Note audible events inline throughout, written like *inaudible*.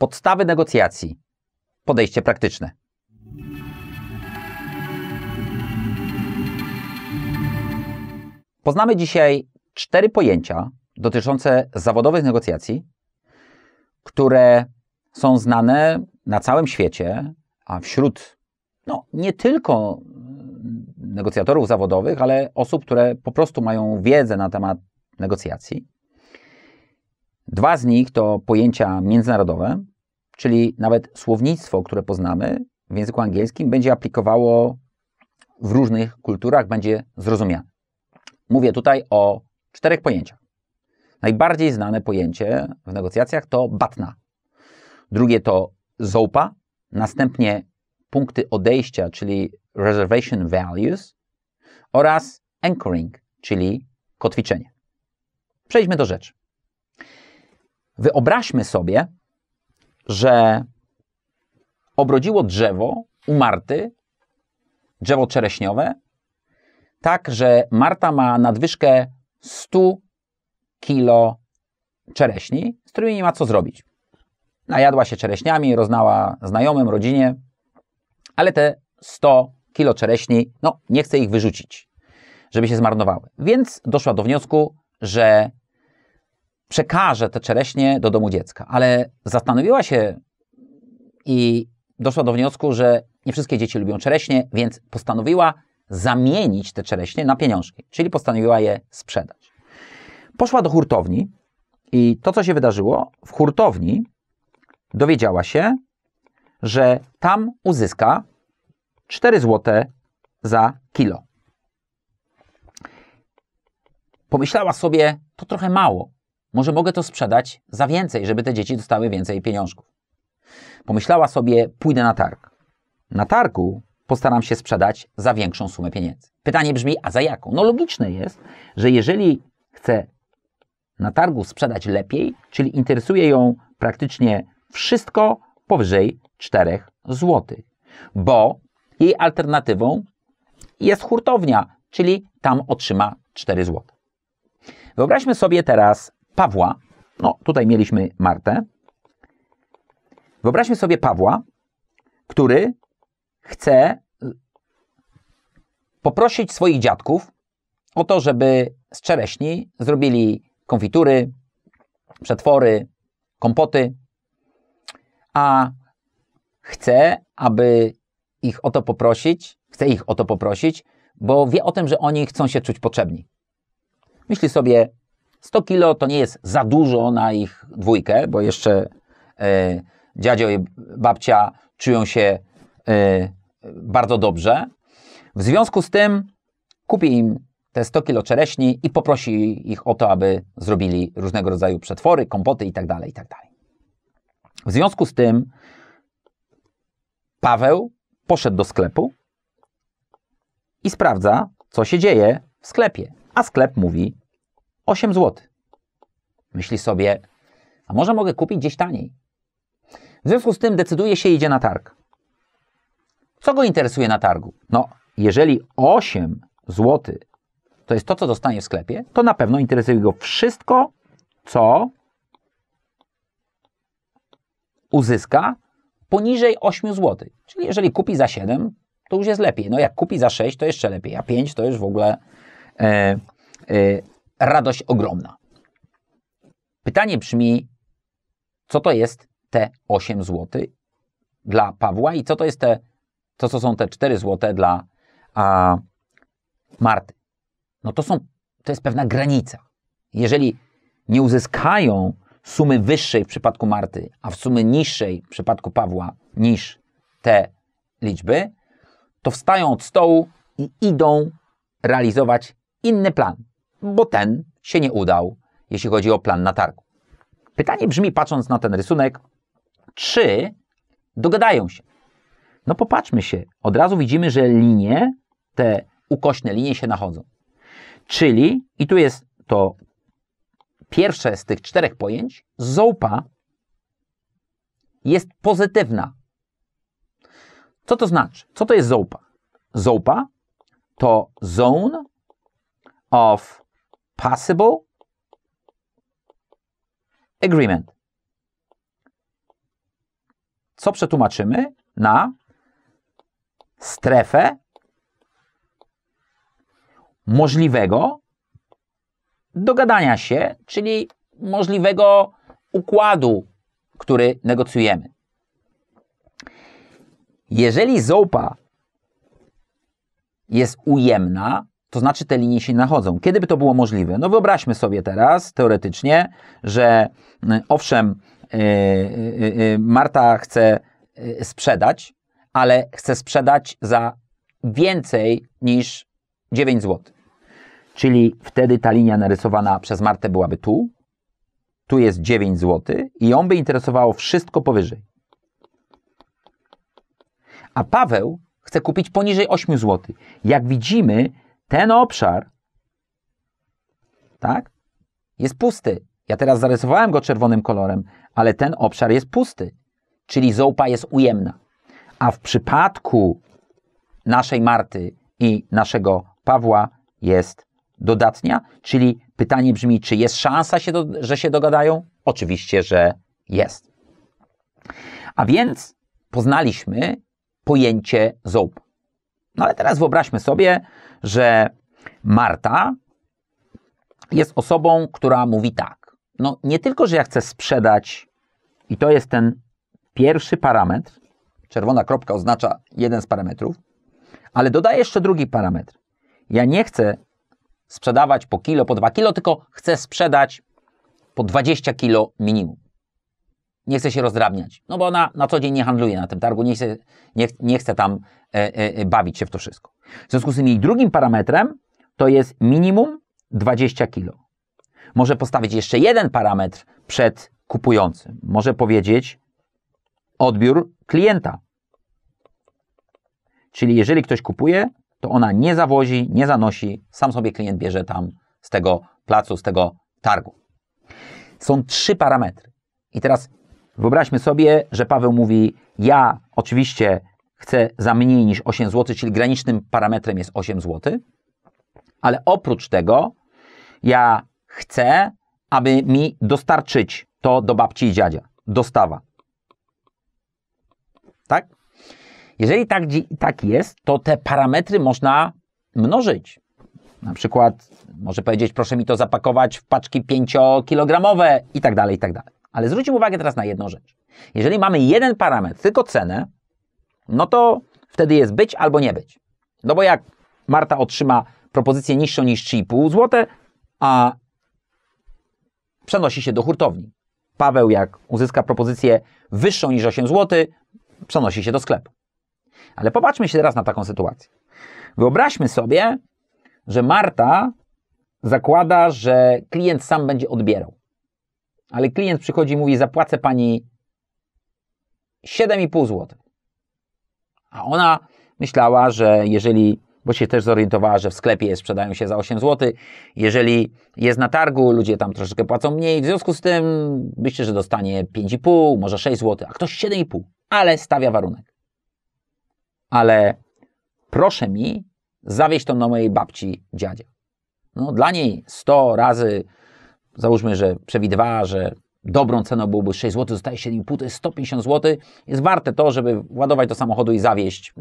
Podstawy negocjacji. Podejście praktyczne. Poznamy dzisiaj cztery pojęcia dotyczące zawodowych negocjacji, które są znane na całym świecie, a wśród no, nie tylko negocjatorów zawodowych, ale osób, które po prostu mają wiedzę na temat negocjacji. Dwa z nich to pojęcia międzynarodowe, czyli nawet słownictwo, które poznamy w języku angielskim, będzie aplikowało w różnych kulturach, będzie zrozumiane. Mówię tutaj o czterech pojęciach. Najbardziej znane pojęcie w negocjacjach to batna. Drugie to zopa, następnie punkty odejścia, czyli reservation values oraz anchoring, czyli kotwiczenie. Przejdźmy do rzeczy. Wyobraźmy sobie, że obrodziło drzewo u Marty, drzewo czereśniowe, tak, że Marta ma nadwyżkę 100 kilo czereśni, z którymi nie ma co zrobić. Najadła się czereśniami, roznała znajomym, rodzinie, ale te 100 kilo czereśni, no nie chce ich wyrzucić, żeby się zmarnowały. Więc doszła do wniosku, że przekaże te czereśnie do domu dziecka. Ale zastanowiła się i doszła do wniosku, że nie wszystkie dzieci lubią czereśnie, więc postanowiła zamienić te czereśnie na pieniążki, czyli postanowiła je sprzedać. Poszła do hurtowni i to, co się wydarzyło, w hurtowni dowiedziała się, że tam uzyska 4 zł za kilo. Pomyślała sobie, to trochę mało. Może mogę to sprzedać za więcej, żeby te dzieci dostały więcej pieniążków. Pomyślała sobie, pójdę na targ. Na targu postaram się sprzedać za większą sumę pieniędzy. Pytanie brzmi, a za jaką? No logiczne jest, że jeżeli chce na targu sprzedać lepiej, czyli interesuje ją praktycznie wszystko powyżej 4 zł, bo jej alternatywą jest hurtownia, czyli tam otrzyma 4 zł. Wyobraźmy sobie teraz Pawła, no tutaj mieliśmy Martę. Wyobraźmy sobie Pawła, który chce poprosić swoich dziadków o to, żeby z czereśni zrobili konfitury, przetwory, kompoty, a chce, aby ich o to poprosić, chce ich o to poprosić, bo wie o tym, że oni chcą się czuć potrzebni. Myśli sobie, 100 kilo to nie jest za dużo na ich dwójkę, bo jeszcze y, dziadzio i babcia czują się e, bardzo dobrze. W związku z tym kupi im te 100 kilo czereśni i poprosi ich o to, aby zrobili różnego rodzaju przetwory, kompoty itd. Tak itd. Tak w związku z tym Paweł poszedł do sklepu i sprawdza, co się dzieje w sklepie. A sklep mówi: 8 zł. Myśli sobie, a może mogę kupić gdzieś taniej. W związku z tym decyduje się i idzie na targ. Co go interesuje na targu? No, jeżeli 8 zł to jest to, co dostanie w sklepie, to na pewno interesuje go wszystko, co uzyska poniżej 8 zł. Czyli jeżeli kupi za 7, to już jest lepiej. No jak kupi za 6, to jeszcze lepiej, a 5 to już w ogóle e, e, radość ogromna. Pytanie brzmi, co to jest te 8 zł dla Pawła i co to jest te, to co są te 4 zł dla a, Marty? No to są, to jest pewna granica. Jeżeli nie uzyskają sumy wyższej w przypadku Marty, a w sumy niższej w przypadku Pawła niż te liczby, to wstają od stołu i idą realizować inny plan bo ten się nie udał, jeśli chodzi o plan na targu. Pytanie brzmi, patrząc na ten rysunek, czy dogadają się? No popatrzmy się, od razu widzimy, że linie, te ukośne linie się nachodzą. Czyli, i tu jest to pierwsze z tych czterech pojęć, zołpa jest pozytywna. Co to znaczy? Co to jest zołpa? Zołpa to zone of possible agreement. Co przetłumaczymy na strefę możliwego dogadania się, czyli możliwego układu, który negocjujemy. Jeżeli zołpa jest ujemna, to znaczy te linie się nachodzą. Kiedy by to było możliwe? No wyobraźmy sobie teraz teoretycznie, że y, owszem, y, y, Marta chce sprzedać, ale chce sprzedać za więcej niż 9 zł. Czyli wtedy ta linia narysowana przez Martę byłaby tu, tu jest 9 zł i ją by interesowało wszystko powyżej. A Paweł chce kupić poniżej 8 zł. Jak widzimy, ten obszar tak, jest pusty. Ja teraz zarysowałem go czerwonym kolorem, ale ten obszar jest pusty, czyli zołpa jest ujemna. A w przypadku naszej Marty i naszego Pawła jest dodatnia, czyli pytanie brzmi, czy jest szansa, się do, że się dogadają? Oczywiście, że jest. A więc poznaliśmy pojęcie zołp. No ale teraz wyobraźmy sobie, że Marta jest osobą, która mówi tak. No nie tylko, że ja chcę sprzedać, i to jest ten pierwszy parametr, czerwona kropka oznacza jeden z parametrów, ale dodaję jeszcze drugi parametr. Ja nie chcę sprzedawać po kilo, po dwa kilo, tylko chcę sprzedać po 20 kilo minimum nie chce się rozdrabniać, no bo ona na co dzień nie handluje na tym targu, nie chce, nie, nie chce tam e, e, e bawić się w to wszystko. W związku z tym jej drugim parametrem to jest minimum 20 kilo. Może postawić jeszcze jeden parametr przed kupującym. Może powiedzieć odbiór klienta. Czyli jeżeli ktoś kupuje, to ona nie zawozi, nie zanosi, sam sobie klient bierze tam z tego placu, z tego targu. Są trzy parametry. I teraz Wyobraźmy sobie, że Paweł mówi: Ja oczywiście chcę za mniej niż 8 zł, czyli granicznym parametrem jest 8 zł, ale oprócz tego ja chcę, aby mi dostarczyć to do babci i dziadzia. Dostawa. Tak? Jeżeli tak, tak jest, to te parametry można mnożyć. Na przykład może powiedzieć, proszę mi to zapakować w paczki 5-kilogramowe i tak dalej, i tak dalej. Ale zwróćmy uwagę teraz na jedną rzecz. Jeżeli mamy jeden parametr, tylko cenę, no to wtedy jest być albo nie być. No bo jak Marta otrzyma propozycję niższą niż 3,5 zł, a przenosi się do hurtowni. Paweł, jak uzyska propozycję wyższą niż 8 zł, przenosi się do sklepu. Ale popatrzmy się teraz na taką sytuację. Wyobraźmy sobie, że Marta zakłada, że klient sam będzie odbierał ale klient przychodzi i mówi: Zapłacę pani 7,5 zł. A ona myślała, że jeżeli, bo się też zorientowała, że w sklepie sprzedają się za 8 zł, jeżeli jest na targu, ludzie tam troszeczkę płacą mniej, w związku z tym myślę, że dostanie 5,5, może 6 zł, a ktoś 7,5, ale stawia warunek. Ale proszę mi zawieźć to na mojej babci, dziadzia. No, dla niej 100 razy załóżmy, że przewidywała, że dobrą ceną byłoby 6 zł, zostaje 7,5, to jest 150 zł. Jest warte to, żeby ładować do samochodu i zawieźć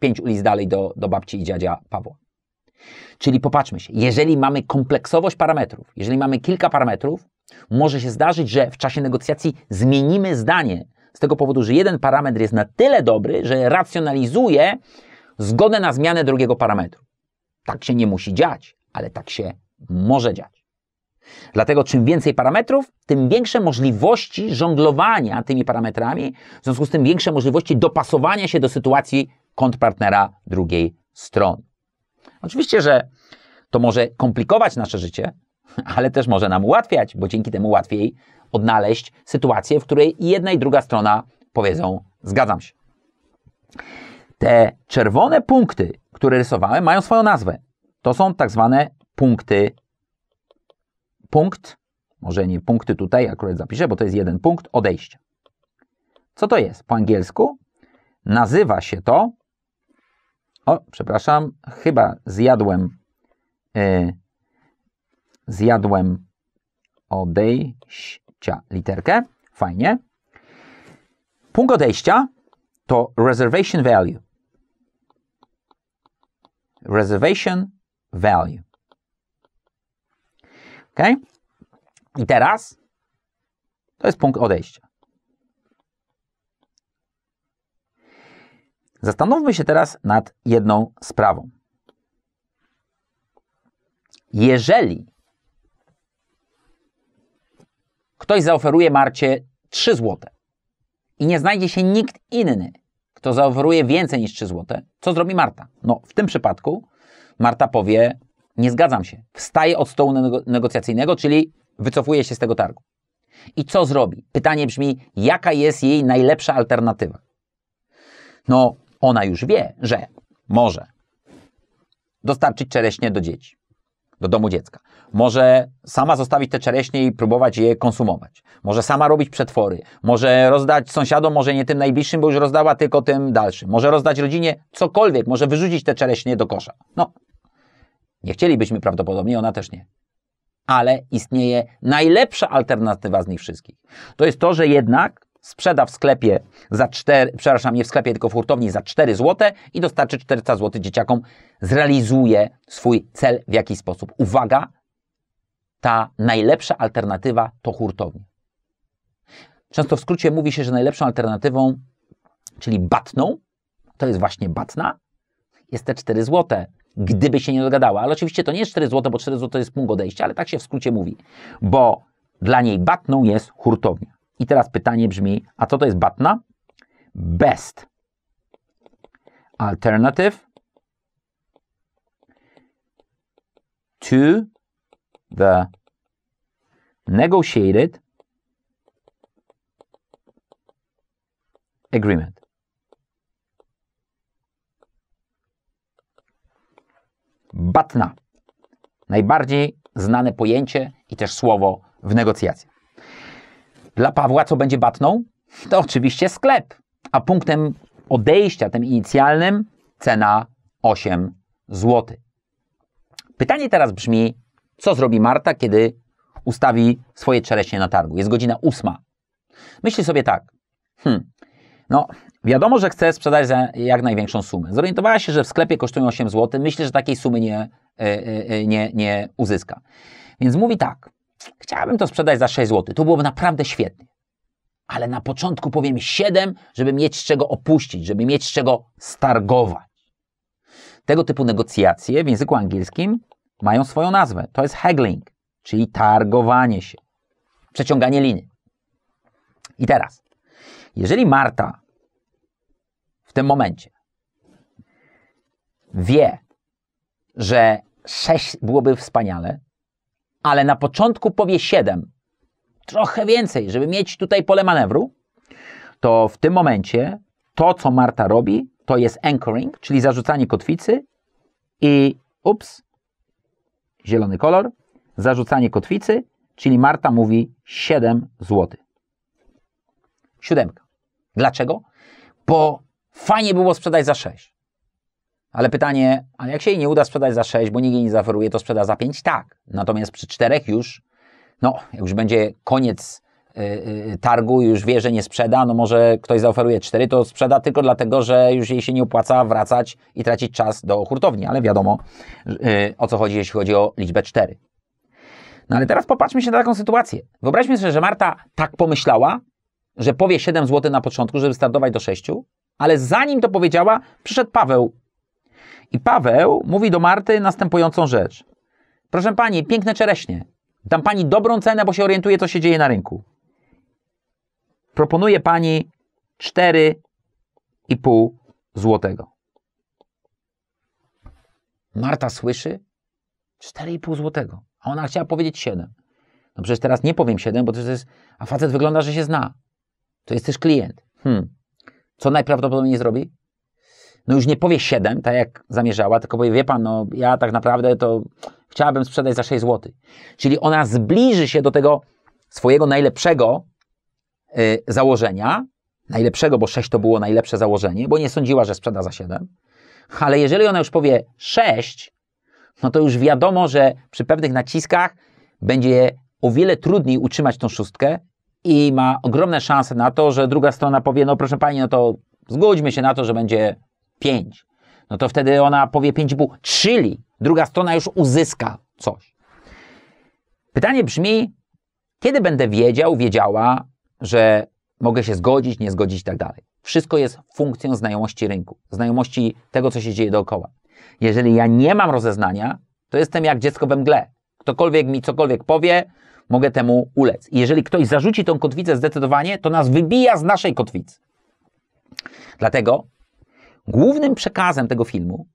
5 ulic dalej do, do babci i dziadzia Pawła. Czyli popatrzmy się, jeżeli mamy kompleksowość parametrów, jeżeli mamy kilka parametrów, może się zdarzyć, że w czasie negocjacji zmienimy zdanie z tego powodu, że jeden parametr jest na tyle dobry, że racjonalizuje zgodę na zmianę drugiego parametru. Tak się nie musi dziać, ale tak się może dziać. Dlatego czym więcej parametrów, tym większe możliwości żonglowania tymi parametrami, w związku z tym większe możliwości dopasowania się do sytuacji kontrpartnera drugiej strony. Oczywiście, że to może komplikować nasze życie, *laughs* ale też może nam ułatwiać, bo dzięki temu łatwiej odnaleźć sytuację, w której jedna i druga strona powiedzą: Zgadzam się. Te czerwone punkty, które rysowałem, mają swoją nazwę. To są tak zwane punkty punkt, może nie punkty tutaj akurat zapiszę, bo to jest jeden punkt odejścia. Co to jest? Po angielsku nazywa się to. O, przepraszam, chyba zjadłem. Y, zjadłem odejścia literkę. Fajnie. Punkt odejścia to reservation value. Reservation value. Ok? I teraz to jest punkt odejścia. Zastanówmy się teraz nad jedną sprawą. Jeżeli ktoś zaoferuje Marcie 3 złote i nie znajdzie się nikt inny, kto zaoferuje więcej niż 3 złote, co zrobi Marta? No, w tym przypadku Marta powie: nie zgadzam się. Wstaje od stołu negocjacyjnego, czyli wycofuje się z tego targu. I co zrobi? Pytanie brzmi, jaka jest jej najlepsza alternatywa? No, ona już wie, że może dostarczyć czereśnie do dzieci, do domu dziecka. Może sama zostawić te czereśnie i próbować je konsumować. Może sama robić przetwory. Może rozdać sąsiadom, może nie tym najbliższym, bo już rozdała tylko tym dalszym. Może rozdać rodzinie cokolwiek. Może wyrzucić te czereśnie do kosza. No, nie chcielibyśmy prawdopodobnie, ona też nie. Ale istnieje najlepsza alternatywa z nich wszystkich. To jest to, że jednak sprzeda w sklepie za 4, przepraszam, nie w sklepie, tylko w hurtowni za 4 zł i dostarczy 400 zł dzieciakom, zrealizuje swój cel w jakiś sposób. Uwaga, ta najlepsza alternatywa to hurtownia. Często w skrócie mówi się, że najlepszą alternatywą, czyli batną, to jest właśnie batna, jest te 4 zł gdyby się nie dogadała. Ale oczywiście to nie jest 4 zł, bo 4 zł to jest punkt odejścia, ale tak się w skrócie mówi, bo dla niej batną jest hurtownia. I teraz pytanie brzmi, a co to jest batna? Best alternative to the negotiated agreement. batna. Najbardziej znane pojęcie i też słowo w negocjacjach. Dla Pawła co będzie batną? To oczywiście sklep, a punktem odejścia, tym inicjalnym, cena 8 zł. Pytanie teraz brzmi, co zrobi Marta, kiedy ustawi swoje czereśnie na targu? Jest godzina ósma. Myśli sobie tak, hmm, no, wiadomo, że chce sprzedać za jak największą sumę. Zorientowała się, że w sklepie kosztują 8 zł. Myślę, że takiej sumy nie, e, e, e, nie, nie uzyska. Więc mówi tak. Chciałabym to sprzedać za 6 zł. To byłoby naprawdę świetnie. Ale na początku powiem 7, żeby mieć z czego opuścić, żeby mieć z czego stargować. Tego typu negocjacje w języku angielskim mają swoją nazwę. To jest haggling, czyli targowanie się, przeciąganie liny. I teraz, jeżeli Marta w tym momencie wie, że 6 byłoby wspaniale, ale na początku powie 7, trochę więcej, żeby mieć tutaj pole manewru, to w tym momencie to, co Marta robi, to jest anchoring, czyli zarzucanie kotwicy i ups, zielony kolor, zarzucanie kotwicy, czyli Marta mówi 7 zł. Siódemka. Dlaczego? Bo fajnie było sprzedać za 6. Ale pytanie, a jak się jej nie uda sprzedać za 6, bo nikt jej nie zaoferuje, to sprzeda za 5? Tak. Natomiast przy 4 już, no, jak już będzie koniec yy, targu, już wie, że nie sprzeda, no może ktoś zaoferuje 4, to sprzeda tylko dlatego, że już jej się nie opłaca wracać i tracić czas do hurtowni. Ale wiadomo, yy, o co chodzi, jeśli chodzi o liczbę 4. No ale teraz popatrzmy się na taką sytuację. Wyobraźmy sobie, że Marta tak pomyślała, że powie 7 zł na początku, żeby startować do 6, ale zanim to powiedziała, przyszedł Paweł. I Paweł mówi do Marty następującą rzecz. Proszę pani, piękne czereśnie. Dam pani dobrą cenę, bo się orientuje, co się dzieje na rynku. Proponuje pani 4,5 złotego. Marta słyszy 4,5 złotego, a ona chciała powiedzieć 7. No przecież teraz nie powiem 7, bo to jest. A facet wygląda, że się zna. To jest też klient. Hmm. Co najprawdopodobniej zrobi? No już nie powie 7, tak jak zamierzała, tylko powie, wie pan, no ja tak naprawdę to chciałabym sprzedać za 6 zł. Czyli ona zbliży się do tego swojego najlepszego y, założenia, najlepszego, bo 6 to było najlepsze założenie, bo nie sądziła, że sprzeda za 7. Ale jeżeli ona już powie 6, no to już wiadomo, że przy pewnych naciskach będzie o wiele trudniej utrzymać tą szóstkę i ma ogromne szanse na to, że druga strona powie, no proszę pani, no to zgódźmy się na to, że będzie 5. No to wtedy ona powie 5,5, czyli druga strona już uzyska coś. Pytanie brzmi, kiedy będę wiedział, wiedziała, że mogę się zgodzić, nie zgodzić i tak dalej. Wszystko jest funkcją znajomości rynku, znajomości tego, co się dzieje dookoła. Jeżeli ja nie mam rozeznania, to jestem jak dziecko we mgle. Ktokolwiek mi cokolwiek powie, mogę temu ulec. I jeżeli ktoś zarzuci tą kotwicę zdecydowanie, to nas wybija z naszej kotwicy. Dlatego głównym przekazem tego filmu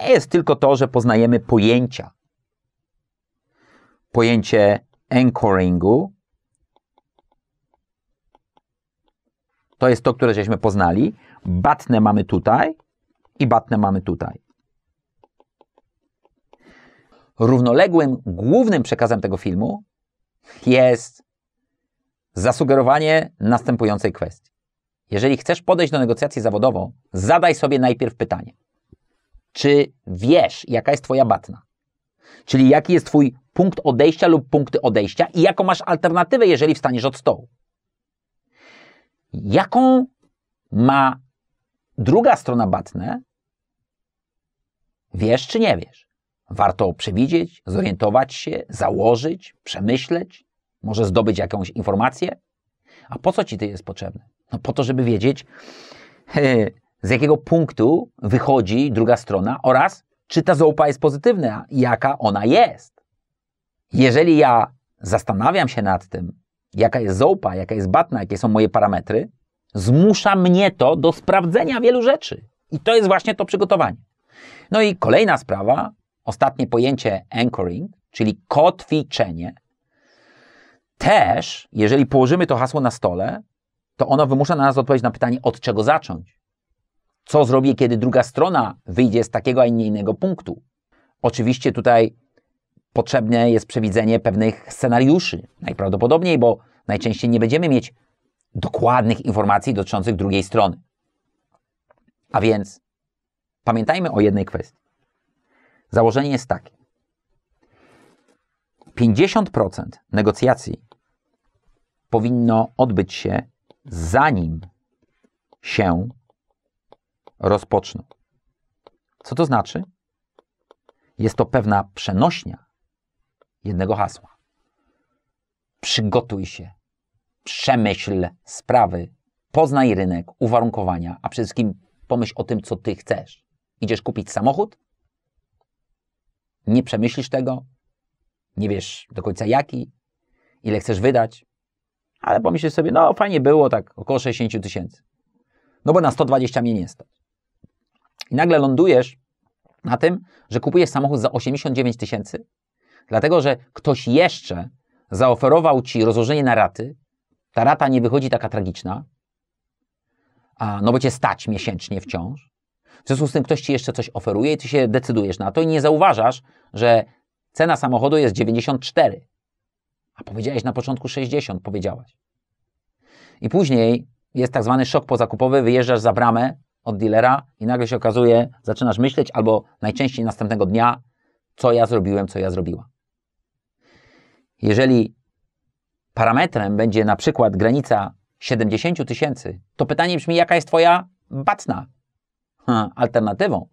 nie jest tylko to, że poznajemy pojęcia. Pojęcie anchoringu to jest to, które żeśmy poznali. Batnę mamy tutaj i batnę mamy tutaj. Równoległym głównym przekazem tego filmu jest zasugerowanie następującej kwestii. Jeżeli chcesz podejść do negocjacji zawodowo, zadaj sobie najpierw pytanie: czy wiesz, jaka jest Twoja batna? Czyli jaki jest Twój punkt odejścia lub punkty odejścia i jaką masz alternatywę, jeżeli wstaniesz od stołu? Jaką ma druga strona batnę? Wiesz czy nie wiesz? warto przewidzieć, zorientować się, założyć, przemyśleć, może zdobyć jakąś informację. A po co ci to jest potrzebne? No po to, żeby wiedzieć, *laughs* z jakiego punktu wychodzi druga strona oraz czy ta załupa jest pozytywna, jaka ona jest. Jeżeli ja zastanawiam się nad tym, jaka jest załupa, jaka jest batna, jakie są moje parametry, zmusza mnie to do sprawdzenia wielu rzeczy. I to jest właśnie to przygotowanie. No i kolejna sprawa, ostatnie pojęcie anchoring, czyli kotwiczenie, też, jeżeli położymy to hasło na stole, to ono wymusza na nas odpowiedź na pytanie, od czego zacząć. Co zrobię, kiedy druga strona wyjdzie z takiego, a nie innego punktu? Oczywiście tutaj potrzebne jest przewidzenie pewnych scenariuszy. Najprawdopodobniej, bo najczęściej nie będziemy mieć dokładnych informacji dotyczących drugiej strony. A więc pamiętajmy o jednej kwestii. Założenie jest takie. 50% negocjacji powinno odbyć się zanim się rozpoczną. Co to znaczy? Jest to pewna przenośnia jednego hasła. Przygotuj się, przemyśl sprawy, poznaj rynek, uwarunkowania, a przede wszystkim pomyśl o tym, co ty chcesz. Idziesz kupić samochód? nie przemyślisz tego, nie wiesz do końca jaki, ile chcesz wydać, ale pomyślisz sobie, no fajnie było, tak około 60 tysięcy. No bo na 120 mnie nie stać. I nagle lądujesz na tym, że kupujesz samochód za 89 tysięcy, dlatego że ktoś jeszcze zaoferował ci rozłożenie na raty. Ta rata nie wychodzi taka tragiczna, a, no bo cię stać miesięcznie wciąż. W związku z tym ktoś ci jeszcze coś oferuje i ty się decydujesz na to i nie zauważasz, że cena samochodu jest 94, a powiedziałeś na początku 60, powiedziałaś. I później jest tak zwany szok pozakupowy, wyjeżdżasz za bramę od dealera i nagle się okazuje, zaczynasz myśleć albo najczęściej następnego dnia, co ja zrobiłem, co ja zrobiła. Jeżeli parametrem będzie na przykład granica 70 tysięcy, to pytanie brzmi, jaka jest Twoja batna, Hmm, alternatywą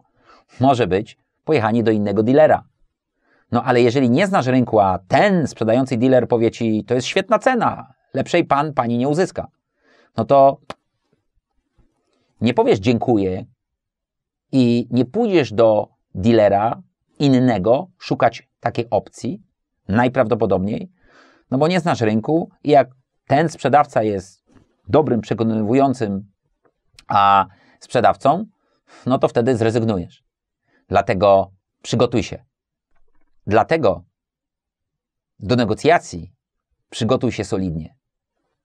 może być pojechanie do innego dealera. No ale jeżeli nie znasz rynku, a ten sprzedający dealer powie ci, to jest świetna cena, lepszej pan, pani nie uzyska, no to nie powiesz dziękuję i nie pójdziesz do dealera innego szukać takiej opcji, najprawdopodobniej, no bo nie znasz rynku i jak ten sprzedawca jest dobrym, przekonywującym a sprzedawcą, no to wtedy zrezygnujesz. Dlatego przygotuj się. Dlatego do negocjacji przygotuj się solidnie.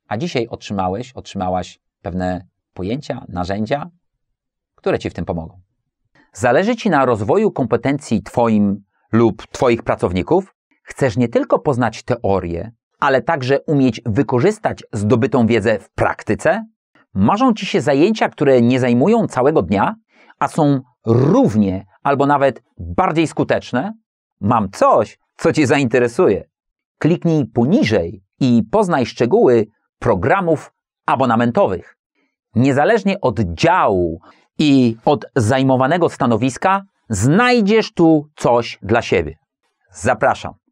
A dzisiaj otrzymałeś, otrzymałaś pewne pojęcia, narzędzia, które ci w tym pomogą. Zależy ci na rozwoju kompetencji twoim lub twoich pracowników? Chcesz nie tylko poznać teorię, ale także umieć wykorzystać zdobytą wiedzę w praktyce? Marzą ci się zajęcia, które nie zajmują całego dnia? a są równie albo nawet bardziej skuteczne? Mam coś, co Cię zainteresuje. Kliknij poniżej i poznaj szczegóły programów abonamentowych. Niezależnie od działu i od zajmowanego stanowiska, znajdziesz tu coś dla siebie. Zapraszam.